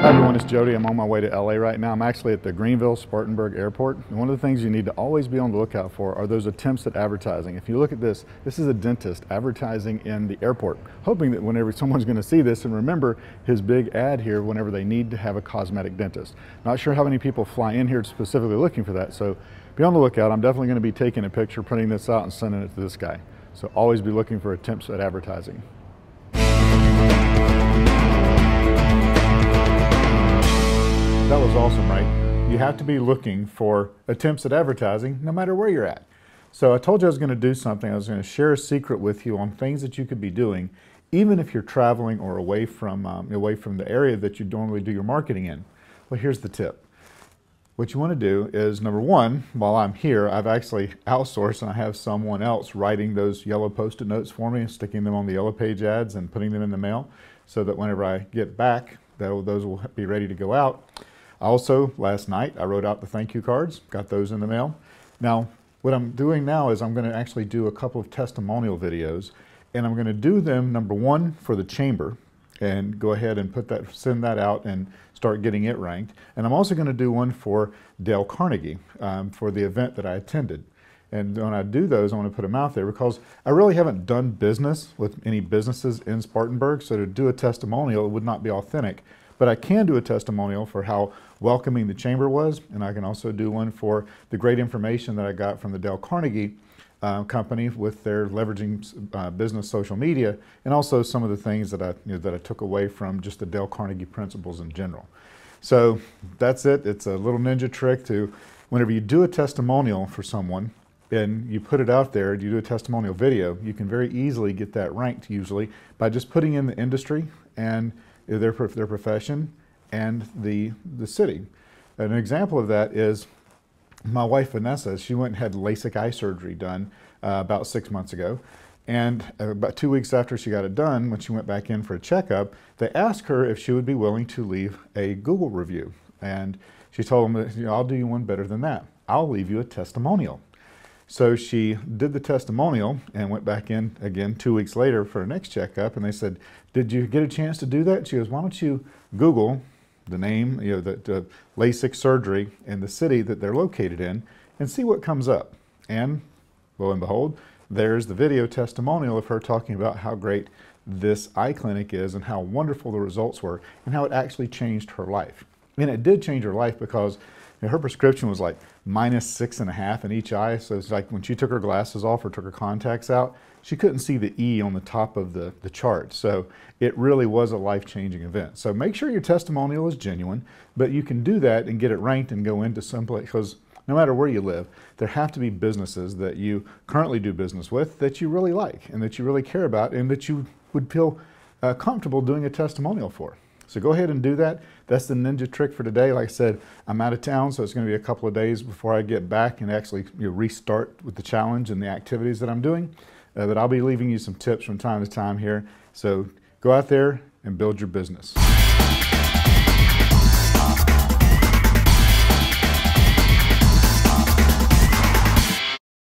Hi everyone, it's Jody. I'm on my way to LA right now. I'm actually at the Greenville Spartanburg Airport. And one of the things you need to always be on the lookout for are those attempts at advertising. If you look at this, this is a dentist advertising in the airport, hoping that whenever someone's going to see this and remember his big ad here whenever they need to have a cosmetic dentist. Not sure how many people fly in here specifically looking for that, so be on the lookout. I'm definitely going to be taking a picture, printing this out, and sending it to this guy. So always be looking for attempts at advertising. have to be looking for attempts at advertising no matter where you're at. So I told you I was going to do something. I was going to share a secret with you on things that you could be doing, even if you're traveling or away from, um, away from the area that you normally do your marketing in. Well, here's the tip. What you want to do is number one, while I'm here, I've actually outsourced and I have someone else writing those yellow post it notes for me and sticking them on the yellow page ads and putting them in the mail so that whenever I get back, those will be ready to go out. Also, last night I wrote out the thank you cards, got those in the mail. Now, what I'm doing now is I'm going to actually do a couple of testimonial videos, and I'm going to do them, number one, for the chamber, and go ahead and put that, send that out and start getting it ranked. And I'm also going to do one for Dale Carnegie um, for the event that I attended. And when I do those, I want to put them out there because I really haven't done business with any businesses in Spartanburg. So to do a testimonial, it would not be authentic. But I can do a testimonial for how welcoming the chamber was, and I can also do one for the great information that I got from the Dell Carnegie uh, company with their leveraging uh, business social media, and also some of the things that I, you know, that I took away from just the Dell Carnegie principles in general. So that's it. It's a little ninja trick to whenever you do a testimonial for someone and you put it out there, you do a testimonial video, you can very easily get that ranked usually by just putting in the industry and uh, their, their profession and the, the city. An example of that is my wife Vanessa, she went and had LASIK eye surgery done uh, about six months ago. And uh, about two weeks after she got it done, when she went back in for a checkup, they asked her if she would be willing to leave a Google review. And she told them, I'll do you one better than that. I'll leave you a testimonial. So she did the testimonial and went back in again two weeks later for her next checkup. And they said, Did you get a chance to do that? She goes, Why don't you Google the name, you know, the uh, LASIK surgery and the city that they're located in and see what comes up? And lo and behold, there's the video testimonial of her talking about how great this eye clinic is and how wonderful the results were and how it actually changed her life. And it did change her life because her prescription was like minus six and a half in each eye. So it's like when she took her glasses off or took her contacts out, she couldn't see the E on the top of the, the chart. So it really was a life changing event. So make sure your testimonial is genuine, but you can do that and get it ranked and go into some place because no matter where you live, there have to be businesses that you currently do business with that you really like and that you really care about and that you would feel uh, comfortable doing a testimonial for. So go ahead and do that. That's the ninja trick for today. Like I said, I'm out of town, so it's gonna be a couple of days before I get back and actually you know, restart with the challenge and the activities that I'm doing. Uh, but I'll be leaving you some tips from time to time here. So go out there and build your business.